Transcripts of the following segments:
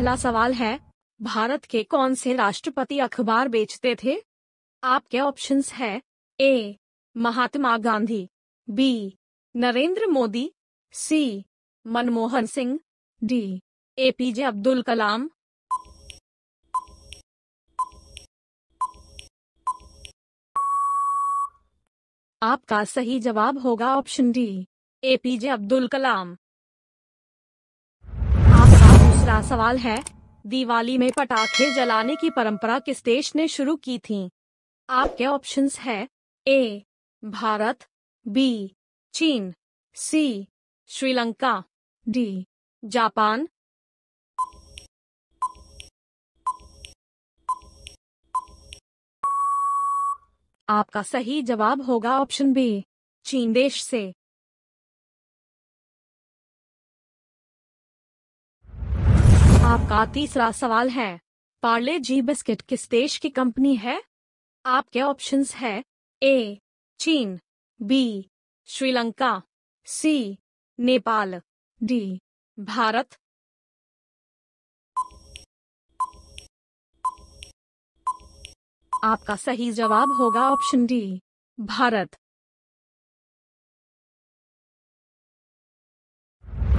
पहला सवाल है भारत के कौन से राष्ट्रपति अखबार बेचते थे आपके ऑप्शंस है A Mahatma Gandhi B Narendra Modi C Manmohan Singh D APJ Abdul Kalam आपका सही जवाब होगा option D APJ Abdul Kalam दूसरा सवाल है दिवाली में पटाखे जलाने की परंपरा किस देश ने शुरू की थी आपके ऑप्शंस है ए भारत बी चीन सी श्रीलंका डी जापान आपका सही जवाब होगा ऑप्शन बी चीन देश से आपका तीसरा सवाल है पार्ले जी बिस्किट किस देश की कंपनी है आपके ऑप्शंस है ए चीन B Sri Lanka C Nepal D Bharat आपका सही जवाब होगा ऑप्शन डी भारत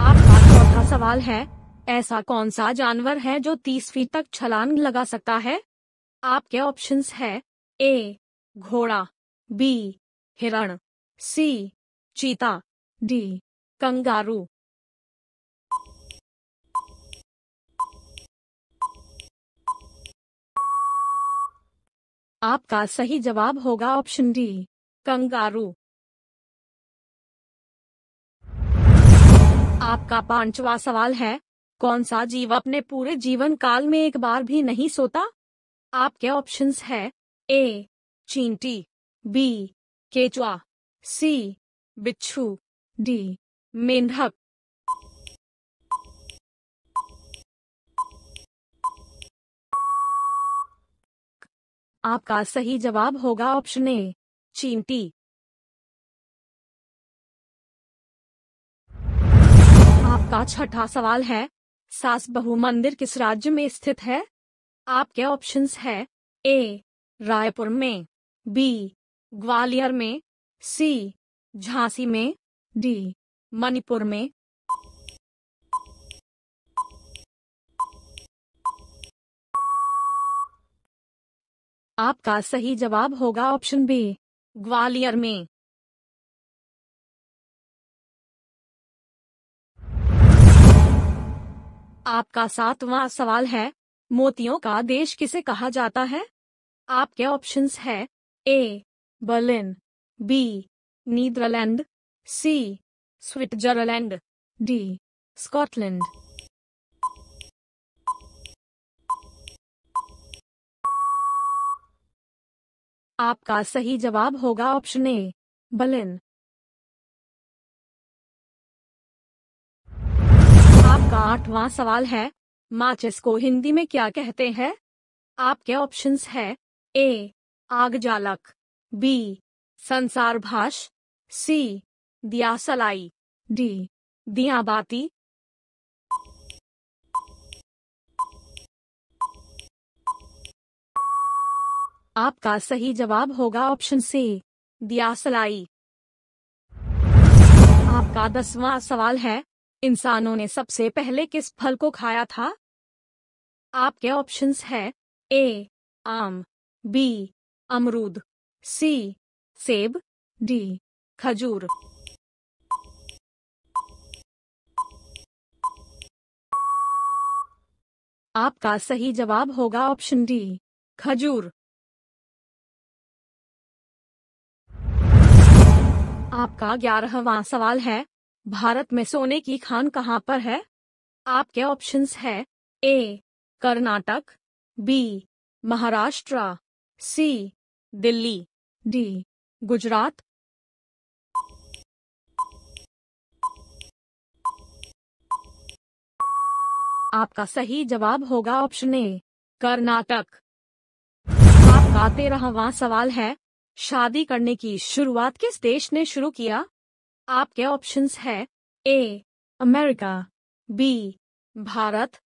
आपका चौथा सवाल है ऐसा कौन सा जानवर है जो तीस फीट तक छलांग लगा सकता है आपके ऑप्शंस है ए घोड़ा बी हिरण सी चीता डी कंगारू आपका सही जवाब होगा ऑप्शन डी कंगारू आपका पांचवा सवाल है कौन सा जीव अपने पूरे जीवन काल में एक बार भी नहीं सोता आपके ऑप्शंस है ए चींटी बी केचुआ सी बिच्छू डी मेंढक आपका सही जवाब होगा ऑप्शन ए चींटी आपका छठा सवाल है सास बहु मंदिर किस राज्य में स्थित है आपके ऑप्शंस है ए रायपुर में बी ग्वालियर में सी झांसी में डी मणिपुर में आपका सही जवाब होगा ऑप्शन बी ग्वालियर में आपका सातवां सवाल है मोतियों का देश किसे कहा जाता है आपके ऑप्शंस है A Berlin B Netherland C Switzerland D Scotland आपका सही जवाब होगा ऑप्शन ए बर्लिन का आठवां सवाल है माचिस को हिंदी में क्या कहते हैं आपके ऑप्शंस है ए आग जालक बी संसार भाष सी दिया सलाई डी दिया बाती आपका सही जवाब होगा ऑप्शन सी दिया सलाई आपका दसवां सवाल है इंसानों ने सबसे पहले किस फल को खाया था आपके ऑप्शंस है ए आम बी अमरूद सी सेब डी खजूर आपका सही जवाब होगा ऑप्शन डी खजूर आपका ग्यारहवा सवाल है भारत में सोने की खान कहाँ पर है आपके ऑप्शंस है A Karnataka B Maharashtra C Delhi D Gujarat आपका सही जवाब होगा ऑप्शन ए कर्नाटक आपका तेरहवा सवाल है शादी करने की शुरुआत किस देश ने शुरू किया आपके ऑप्शंस है A America B Bharat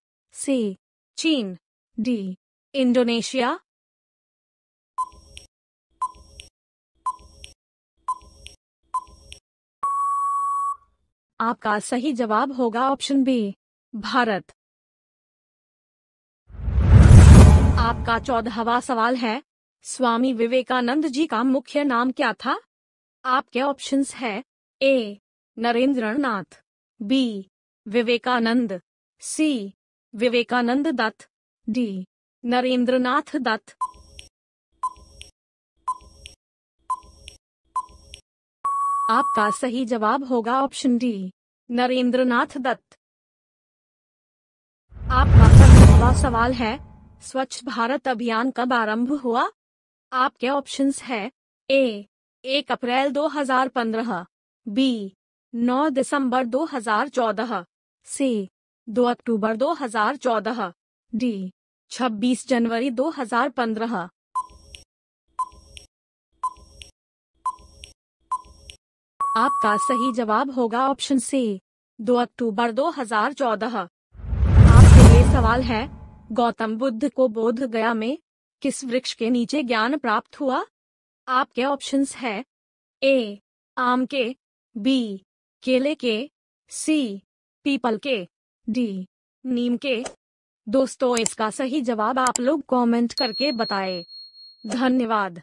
C चीन डी इंडोनेशिया आपका सही जवाब होगा ऑप्शन बी भारत आपका चौदहवा सवाल है स्वामी विवेकानंद जी का मुख्य नाम क्या था आपके ऑप्शंस है A Narendranath B Vivekananda C Vivekananda Datta D Narendranath Datta आपका सही जवाब होगा ऑप्शन डी नरेंद्रनाथ दत्त आपका पहला सवाल है स्वच्छ भारत अभियान कब आरंभ हुआ आपके ऑप्शंस है ए एक अप्रैल 2015 बी 9 दिसंबर 2014 सी 2 अक्टूबर 2014 डी 26 जनवरी 2015 आपका सही जवाब होगा ऑप्शन सी 2 अक्टूबर 2014 आपके लिए सवाल है गौतम बुद्ध को बोध गया में किस वृक्ष के नीचे ज्ञान प्राप्त हुआ आपके ऑप्शंस है ए आम के बी केले के सी पीपल के डी नीम के दोस्तों इसका सही जवाब आप लोग कमेंट करके बताएं। धन्यवाद